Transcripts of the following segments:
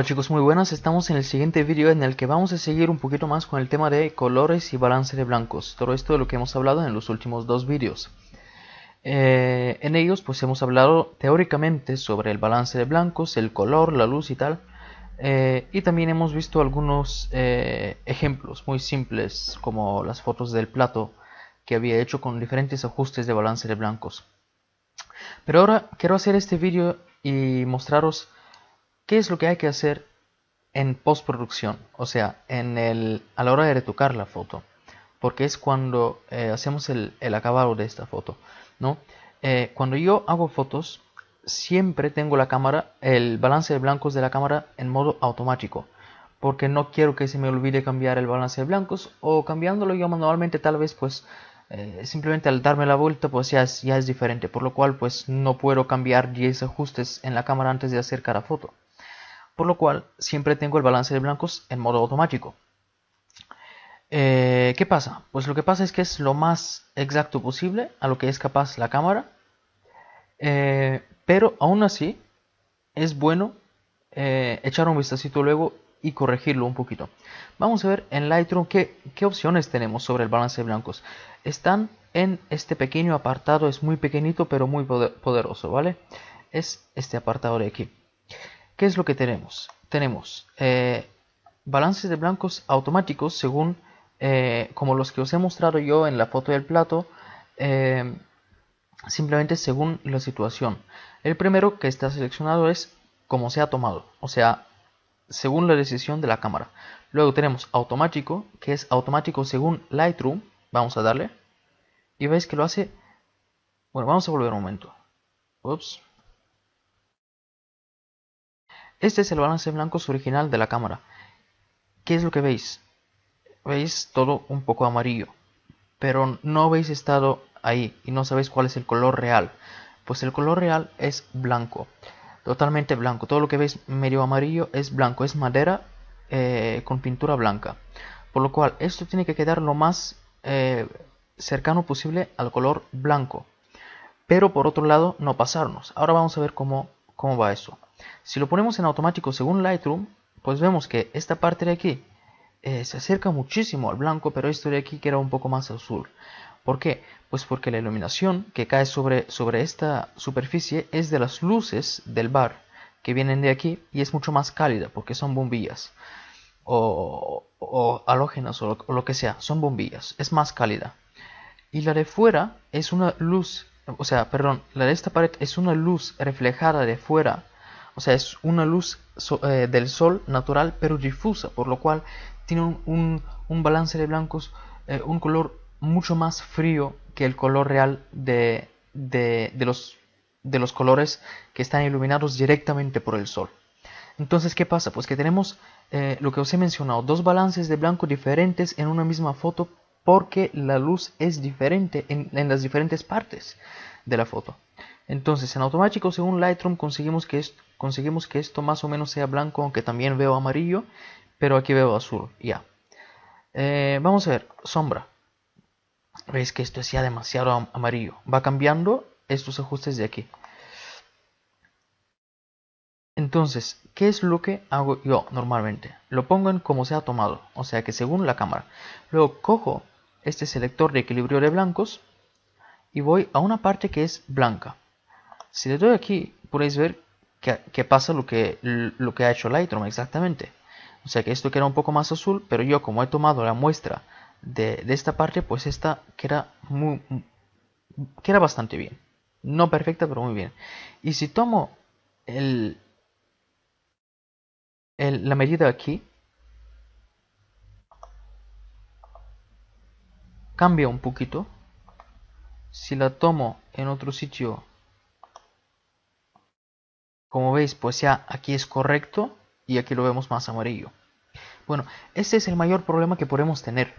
Hola chicos, muy buenas, estamos en el siguiente vídeo en el que vamos a seguir un poquito más con el tema de colores y balance de blancos, todo esto de lo que hemos hablado en los últimos dos vídeos. Eh, en ellos pues hemos hablado teóricamente sobre el balance de blancos, el color, la luz y tal, eh, y también hemos visto algunos eh, ejemplos muy simples como las fotos del plato que había hecho con diferentes ajustes de balance de blancos. Pero ahora quiero hacer este vídeo y mostraros ¿qué es lo que hay que hacer en postproducción? O sea, en el, a la hora de retocar la foto, porque es cuando eh, hacemos el, acabado de esta foto, ¿no? Eh, cuando yo hago fotos, siempre tengo la cámara, el balance de blancos de la cámara en modo automático porque no quiero que se me olvide cambiar el balance de blancos o cambiándolo yo manualmente tal vez pues eh, simplemente al darme la vuelta pues ya es, ya es diferente por lo cual pues no puedo cambiar 10 ajustes en la cámara antes de hacer cada foto por lo cual siempre tengo el balance de blancos en modo automático. Eh, ¿Qué pasa? Pues lo que pasa es que es lo más exacto posible a lo que es capaz la cámara, eh, pero aún así es bueno eh, echar un vistacito luego y corregirlo un poquito. Vamos a ver en Lightroom qué, qué, opciones tenemos sobre el balance de blancos. Están en este pequeño apartado, es muy pequeñito pero muy poderoso, ¿vale? Es este apartado de aquí. ¿Qué es lo que tenemos? Tenemos eh, balances de blancos automáticos según eh, como los que os he mostrado yo en la foto del plato eh, simplemente según la situación el primero que está seleccionado es como se ha tomado o sea según la decisión de la cámara luego tenemos automático que es automático según Lightroom vamos a darle y veis que lo hace bueno vamos a volver un momento ups este es el balance blanco original de la cámara. ¿Qué es lo que veis? Veis todo un poco amarillo, pero no habéis estado ahí y no sabéis cuál es el color real. Pues el color real es blanco, totalmente blanco. Todo lo que veis medio amarillo es blanco, es madera eh, con pintura blanca. Por lo cual, esto tiene que quedar lo más eh, cercano posible al color blanco. Pero por otro lado, no pasarnos. Ahora vamos a ver cómo cómo va eso. Si lo ponemos en automático según Lightroom, pues vemos que esta parte de aquí eh, se acerca muchísimo al blanco, pero esto de aquí queda un poco más azul. ¿Por qué? Pues porque la iluminación que cae sobre, sobre esta superficie es de las luces del bar que vienen de aquí y es mucho más cálida porque son bombillas o, o halógenas o lo que sea, son bombillas, es más cálida. Y la de fuera es una luz o sea, perdón, la de esta pared es una luz reflejada de fuera, o sea, es una luz eh, del sol natural pero difusa, por lo cual tiene un, balance de blancos, eh, un color mucho más frío que el color real de, los, de los colores que están iluminados directamente por el sol. Entonces, ¿qué pasa? Pues que tenemos eh, lo que os he mencionado, dos balances de blanco diferentes en una misma foto porque la luz es diferente en, las diferentes partes de la foto. Entonces, en automático, según Lightroom, conseguimos que, esto, conseguimos que esto más o menos sea blanco, aunque también veo amarillo, pero aquí veo azul, ya. Eh, vamos a ver, sombra. Veis que esto es ya demasiado amarillo. Va cambiando estos ajustes de aquí. Entonces, ¿qué es lo que hago yo normalmente? Lo pongo en como sea tomado, o sea que según la cámara. Luego cojo este selector de equilibrio de blancos y voy a una parte que es blanca si le doy aquí podéis ver que, pasa lo que, lo que ha hecho Lightroom exactamente o sea que esto queda un poco más azul pero yo como he tomado la muestra de, esta parte pues esta queda muy queda bastante bien no perfecta pero muy bien y si tomo el, el la medida aquí cambia un poquito. Si la tomo en otro sitio, como veis, pues ya aquí es correcto y aquí lo vemos más amarillo. Bueno, este es el mayor problema que podemos tener.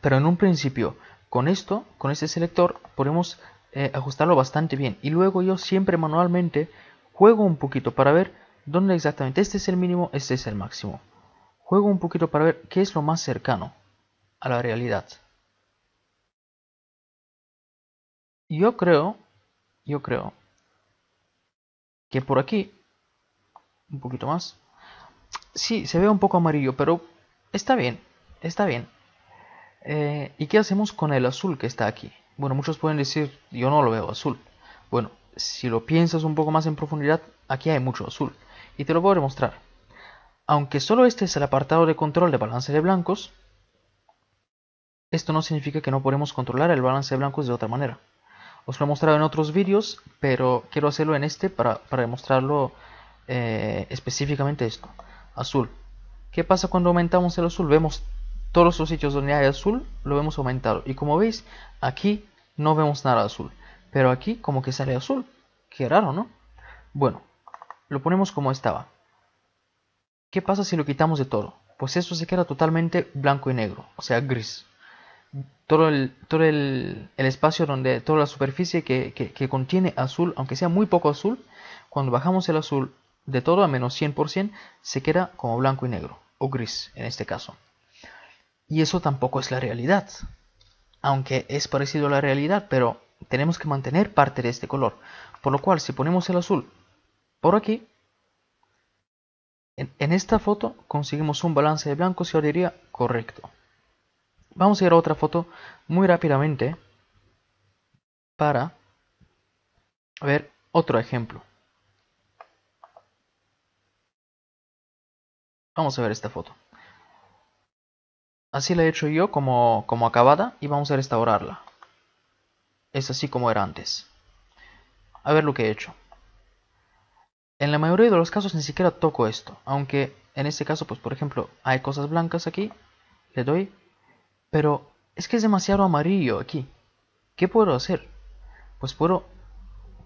Pero en un principio, con esto, con este selector, podemos eh, ajustarlo bastante bien. Y luego yo siempre manualmente juego un poquito para ver dónde exactamente. Este es el mínimo, este es el máximo. Juego un poquito para ver qué es lo más cercano a la realidad. Yo creo, yo creo que por aquí, un poquito más, sí, se ve un poco amarillo, pero está bien, está bien. Eh, ¿Y qué hacemos con el azul que está aquí? Bueno, muchos pueden decir, yo no lo veo azul. Bueno, si lo piensas un poco más en profundidad, aquí hay mucho azul. Y te lo puedo demostrar. Aunque solo este es el apartado de control de balance de blancos, esto no significa que no podemos controlar el balance de blancos de otra manera. Os lo he mostrado en otros vídeos, pero quiero hacerlo en este para, demostrarlo eh, específicamente esto. Azul. ¿Qué pasa cuando aumentamos el azul? Vemos todos los sitios donde hay azul, lo vemos aumentado. Y como veis, aquí no vemos nada azul. Pero aquí como que sale azul. Qué raro, ¿no? Bueno, lo ponemos como estaba. ¿Qué pasa si lo quitamos de todo? Pues eso se queda totalmente blanco y negro, o sea, gris todo el, todo el, espacio donde toda la superficie que, que, contiene azul, aunque sea muy poco azul, cuando bajamos el azul de todo a menos 100%, se queda como blanco y negro, o gris en este caso. Y eso tampoco es la realidad, aunque es parecido a la realidad, pero tenemos que mantener parte de este color. Por lo cual, si ponemos el azul por aquí, en, esta foto conseguimos un balance de blancos, se diría, correcto. Vamos a ir a otra foto muy rápidamente para ver otro ejemplo. Vamos a ver esta foto. Así la he hecho yo como, como acabada y vamos a restaurarla. Es así como era antes. A ver lo que he hecho. En la mayoría de los casos ni siquiera toco esto, aunque en este caso, pues por ejemplo, hay cosas blancas aquí, le doy pero es que es demasiado amarillo aquí. ¿Qué puedo hacer? Pues puedo,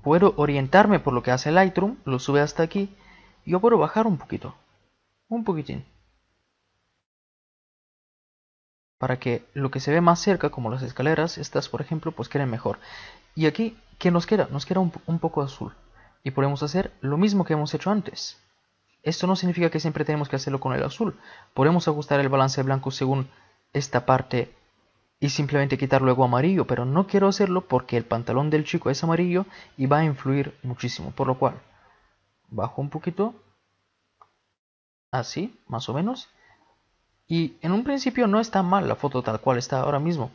orientarme por lo que hace Lightroom, lo sube hasta aquí, y yo puedo bajar un poquito. Un poquitín. Para que lo que se ve más cerca, como las escaleras, estas por ejemplo, pues queden mejor. Y aquí, ¿qué nos queda? Nos queda un, un poco azul. Y podemos hacer lo mismo que hemos hecho antes. Esto no significa que siempre tenemos que hacerlo con el azul. Podemos ajustar el balance blanco según esta parte y simplemente quitar luego amarillo, pero no quiero hacerlo porque el pantalón del chico es amarillo y va a influir muchísimo, por lo cual bajo un poquito, así, más o menos, y en un principio no está mal la foto tal cual está ahora mismo,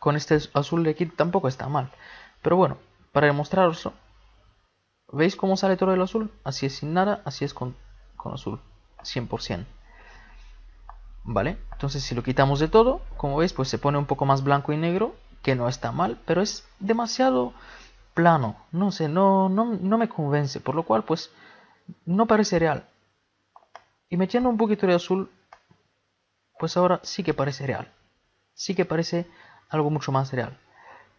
con este azul de aquí tampoco está mal, pero bueno, para demostraros, ¿veis cómo sale todo el azul? Así es sin nada, así es con, con azul, 100%. ¿Vale? Entonces si lo quitamos de todo, como veis, pues se pone un poco más blanco y negro, que no está mal, pero es demasiado plano, no sé, no, no, no me convence, por lo cual pues no parece real. Y metiendo un poquito de azul, pues ahora sí que parece real, sí que parece algo mucho más real.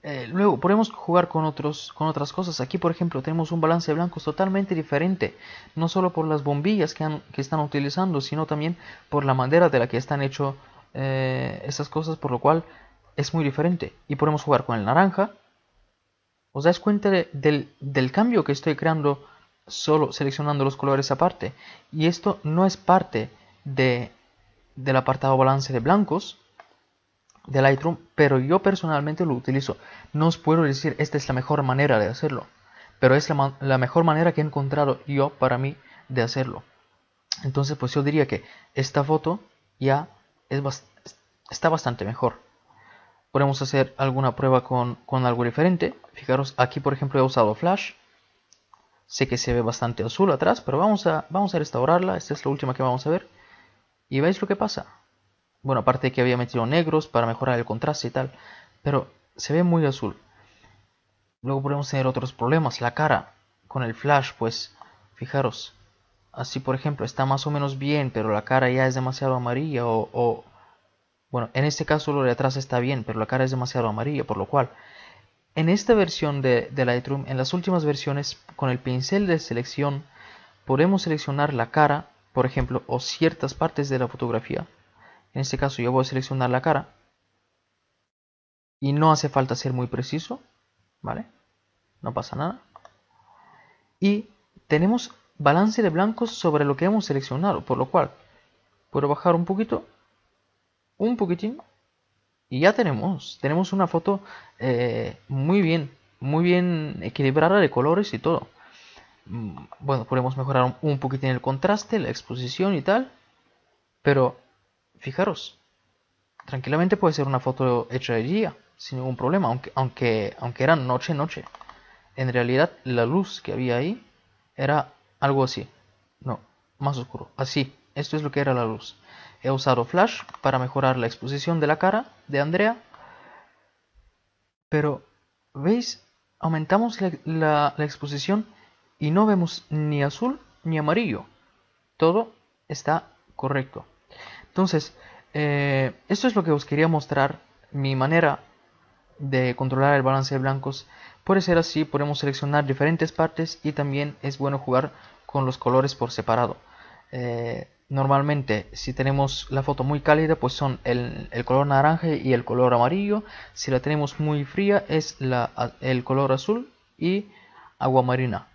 Eh, luego podemos jugar con, otros, con otras cosas. Aquí, por ejemplo, tenemos un balance de blancos totalmente diferente, no solo por las bombillas que, están utilizando, sino también por la manera de la que están hechas eh, esas cosas, por lo cual es muy diferente. Y podemos jugar con el naranja. ¿Os dais cuenta del, del cambio que estoy creando solo seleccionando los colores aparte? Y esto no es parte de, del apartado balance de blancos, de Lightroom, pero yo personalmente lo utilizo. No os puedo decir esta es la mejor manera de hacerlo, pero es la, mejor manera que he encontrado yo para mí de hacerlo. Entonces, pues yo diría que esta foto ya está bastante mejor. Podemos hacer alguna prueba con, algo diferente. Fijaros, aquí por ejemplo he usado Flash. Sé que se ve bastante azul atrás, pero vamos a, vamos a restaurarla. Esta es la última que vamos a ver. Y veis lo que pasa. Bueno, aparte que había metido negros para mejorar el contraste y tal. Pero se ve muy azul. Luego podemos tener otros problemas. La cara con el flash, pues, fijaros. Así, por ejemplo, está más o menos bien, pero la cara ya es demasiado amarilla o... bueno, en este caso lo de atrás está bien, pero la cara es demasiado amarilla, por lo cual... En esta versión de, de Lightroom, en las últimas versiones, con el pincel de selección, podemos seleccionar la cara, por ejemplo, o ciertas partes de la fotografía en este caso yo voy a seleccionar la cara. Y no hace falta ser muy preciso. ¿Vale? No pasa nada. Y tenemos balance de blancos sobre lo que hemos seleccionado. Por lo cual, puedo bajar un poquito. Un poquitín. Y ya tenemos. Tenemos una foto eh, muy bien. Muy bien equilibrada de colores y todo mm, bueno, podemos mejorar un, poquitín el contraste, la exposición y tal, pero fijaros, tranquilamente puede ser una foto hecha de día, sin ningún problema, aunque, aunque, aunque era noche, noche. En realidad la luz que había ahí era algo así, no, más oscuro, así, esto es lo que era la luz. He usado flash para mejorar la exposición de la cara de Andrea, pero, ¿veis? Aumentamos la exposición y no vemos ni azul ni amarillo. Todo está correcto. Entonces, eh, esto es lo que os quería mostrar. Mi manera de controlar el balance de blancos. Puede ser así, podemos seleccionar diferentes partes y también es bueno jugar con los colores por separado. Eh, normalmente si tenemos la foto muy cálida pues son el, color naranja y el color amarillo. Si la tenemos muy fría es el color azul y agua marina.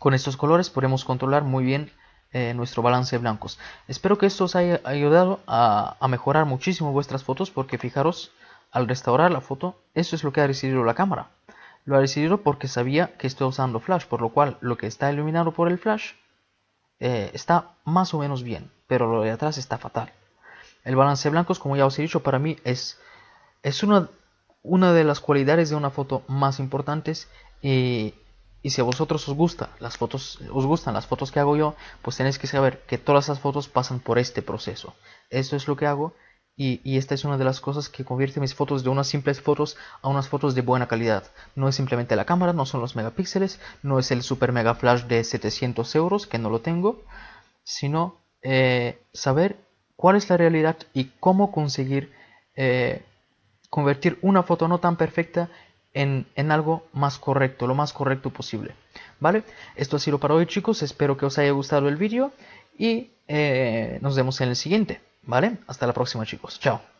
Con estos colores podemos controlar muy bien eh, nuestro balance de blancos. Espero que esto os haya ayudado a, mejorar muchísimo vuestras fotos porque fijaros, al restaurar la foto, eso es lo que ha decidido la cámara. Lo ha decidido porque sabía que estoy usando flash, por lo cual lo que está iluminado por el flash eh, está más o menos bien, pero lo de atrás está fatal. El balance de blancos, como ya os he dicho, para mí es, es una, una de las cualidades de una foto más importantes y si a vosotros os gusta las fotos, os gustan las fotos que hago yo, pues tenéis que saber que todas las fotos pasan por este proceso. Eso es lo que hago y, esta es una de las cosas que convierte mis fotos de unas simples fotos a unas fotos de buena calidad. No es simplemente la cámara, no son los megapíxeles, no es el super mega flash de 700 euros, que no lo tengo, sino eh, saber cuál es la realidad y cómo conseguir eh, convertir una foto no tan perfecta en, algo más correcto, lo más correcto posible. ¿Vale? Esto ha sido para hoy chicos, espero que os haya gustado el vídeo y eh, nos vemos en el siguiente. ¿Vale? Hasta la próxima chicos, chao.